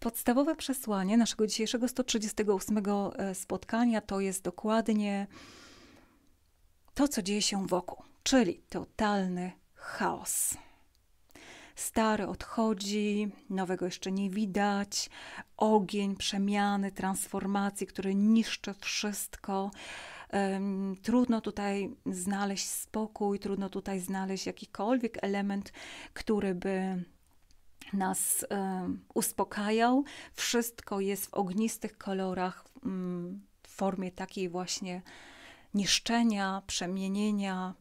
Podstawowe przesłanie naszego dzisiejszego 138 e, spotkania to jest dokładnie to, co dzieje się wokół, czyli totalny chaos. Stary odchodzi, nowego jeszcze nie widać, ogień przemiany, transformacji, który niszczy wszystko. Trudno tutaj znaleźć spokój, trudno tutaj znaleźć jakikolwiek element, który by nas uspokają. Wszystko jest w ognistych kolorach, mm, w formie takiej właśnie niszczenia, przemienienia.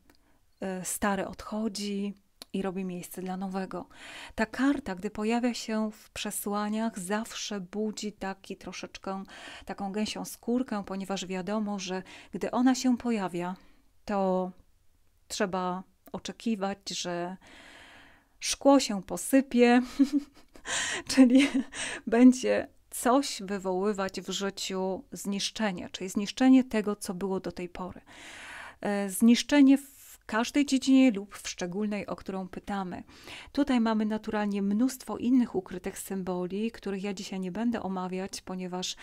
E, Stare odchodzi, i robi miejsce dla nowego. Ta karta, gdy pojawia się w przesłaniach, zawsze budzi taki troszeczkę taką gęsią skórkę, ponieważ wiadomo, że gdy ona się pojawia, to trzeba oczekiwać, że szkło się posypie, czyli będzie coś wywoływać w życiu zniszczenie, czyli zniszczenie tego, co było do tej pory. E, zniszczenie w każdej dziedzinie lub w szczególnej, o którą pytamy. Tutaj mamy naturalnie mnóstwo innych ukrytych symboli, których ja dzisiaj nie będę omawiać, ponieważ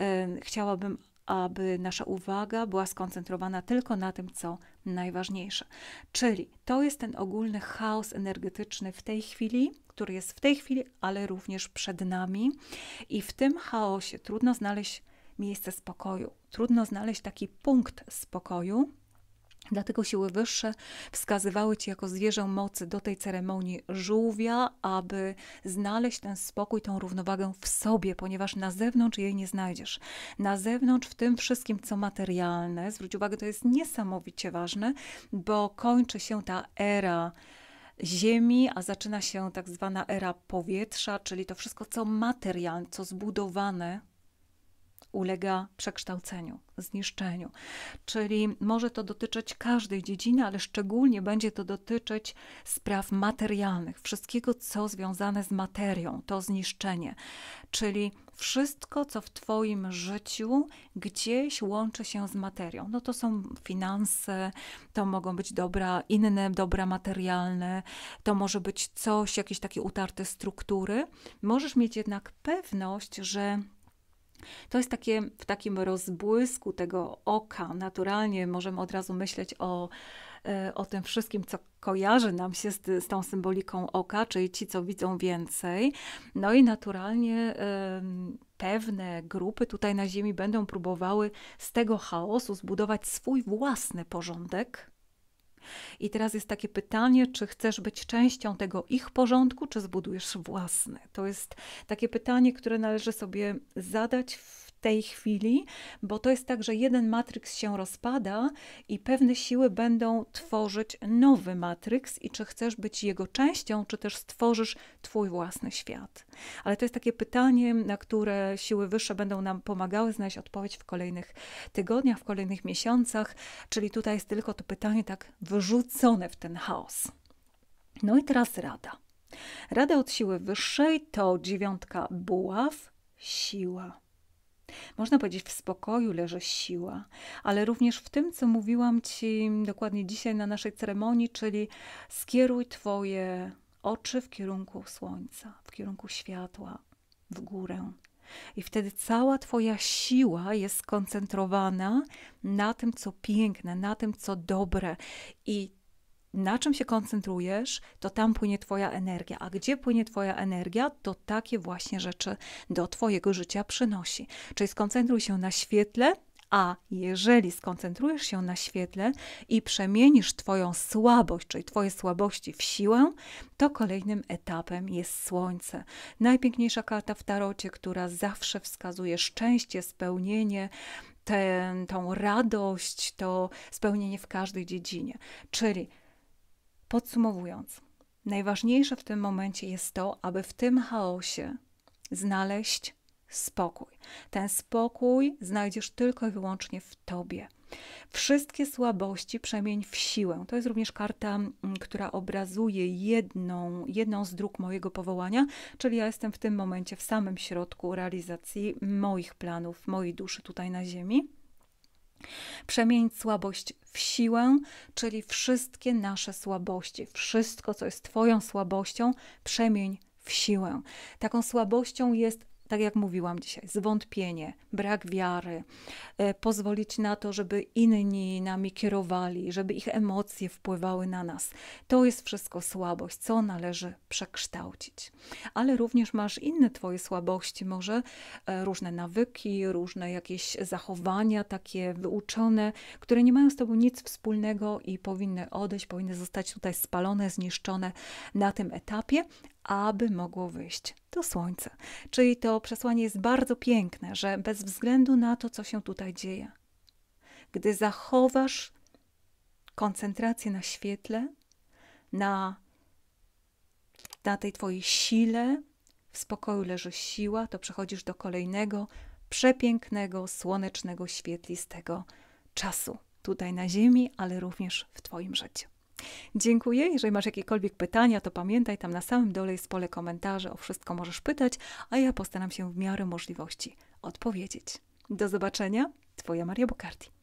e, chciałabym, aby nasza uwaga była skoncentrowana tylko na tym, co najważniejsze. Czyli to jest ten ogólny chaos energetyczny w tej chwili, który jest w tej chwili, ale również przed nami. I w tym chaosie trudno znaleźć miejsce spokoju, trudno znaleźć taki punkt spokoju, Dlatego siły wyższe wskazywały ci jako zwierzę mocy do tej ceremonii żółwia, aby znaleźć ten spokój, tą równowagę w sobie, ponieważ na zewnątrz jej nie znajdziesz. Na zewnątrz, w tym wszystkim, co materialne, zwróć uwagę, to jest niesamowicie ważne, bo kończy się ta era ziemi, a zaczyna się tak zwana era powietrza, czyli to wszystko, co materialne, co zbudowane, ulega przekształceniu, zniszczeniu. Czyli może to dotyczyć każdej dziedziny, ale szczególnie będzie to dotyczyć spraw materialnych, wszystkiego, co związane z materią, to zniszczenie. Czyli wszystko, co w Twoim życiu gdzieś łączy się z materią. No to są finanse, to mogą być dobra, inne dobra materialne, to może być coś, jakieś takie utarte struktury. Możesz mieć jednak pewność, że to jest takie w takim rozbłysku tego oka. Naturalnie możemy od razu myśleć o, e, o tym wszystkim, co kojarzy nam się z, z tą symboliką oka, czyli ci, co widzą więcej. No i naturalnie. Yy, pewne grupy tutaj na Ziemi będą próbowały z tego chaosu zbudować swój własny porządek, i teraz jest takie pytanie, czy chcesz być częścią tego ich porządku, czy zbudujesz własny? To jest takie pytanie, które należy sobie zadać w tej chwili, bo to jest tak, że jeden matryks się rozpada i pewne siły będą tworzyć nowy matryks i czy chcesz być jego częścią, czy też stworzysz twój własny świat. Ale to jest takie pytanie, na które siły wyższe będą nam pomagały znaleźć odpowiedź w kolejnych tygodniach, w kolejnych miesiącach, czyli tutaj jest tylko to pytanie tak wyrzucone w ten chaos. No i teraz rada. Rada od siły wyższej to dziewiątka buław, siła. Można powiedzieć, w spokoju leży siła, ale również w tym, co mówiłam Ci dokładnie dzisiaj na naszej ceremonii, czyli skieruj Twoje oczy w kierunku słońca, w kierunku światła, w górę. I wtedy cała Twoja siła jest skoncentrowana na tym, co piękne, na tym, co dobre. I na czym się koncentrujesz, to tam płynie Twoja energia, a gdzie płynie Twoja energia, to takie właśnie rzeczy do Twojego życia przynosi. Czyli skoncentruj się na świetle, a jeżeli skoncentrujesz się na świetle i przemienisz Twoją słabość, czyli Twoje słabości w siłę, to kolejnym etapem jest Słońce. Najpiękniejsza karta w tarocie, która zawsze wskazuje szczęście, spełnienie, tę, tą radość, to spełnienie w każdej dziedzinie. Czyli Podsumowując, najważniejsze w tym momencie jest to, aby w tym chaosie znaleźć spokój. Ten spokój znajdziesz tylko i wyłącznie w tobie. Wszystkie słabości przemień w siłę. To jest również karta, która obrazuje jedną, jedną z dróg mojego powołania, czyli ja jestem w tym momencie w samym środku realizacji moich planów, mojej duszy tutaj na Ziemi. Przemień słabość w siłę, czyli wszystkie nasze słabości, wszystko, co jest Twoją słabością, przemień w siłę. Taką słabością jest tak jak mówiłam dzisiaj, zwątpienie, brak wiary, e, pozwolić na to, żeby inni nami kierowali, żeby ich emocje wpływały na nas. To jest wszystko słabość, co należy przekształcić. Ale również masz inne Twoje słabości, może e, różne nawyki, różne jakieś zachowania takie wyuczone, które nie mają z Tobą nic wspólnego i powinny odejść, powinny zostać tutaj spalone, zniszczone na tym etapie, aby mogło wyjść to słońce. Czyli to przesłanie jest bardzo piękne, że bez względu na to, co się tutaj dzieje, gdy zachowasz koncentrację na świetle, na, na tej twojej sile, w spokoju leży siła, to przechodzisz do kolejnego przepięknego, słonecznego, świetlistego czasu tutaj na Ziemi, ale również w Twoim życiu. Dziękuję. Jeżeli masz jakiekolwiek pytania, to pamiętaj, tam na samym dole jest pole komentarzy, o wszystko możesz pytać, a ja postaram się w miarę możliwości odpowiedzieć. Do zobaczenia, Twoja Maria Bokardi.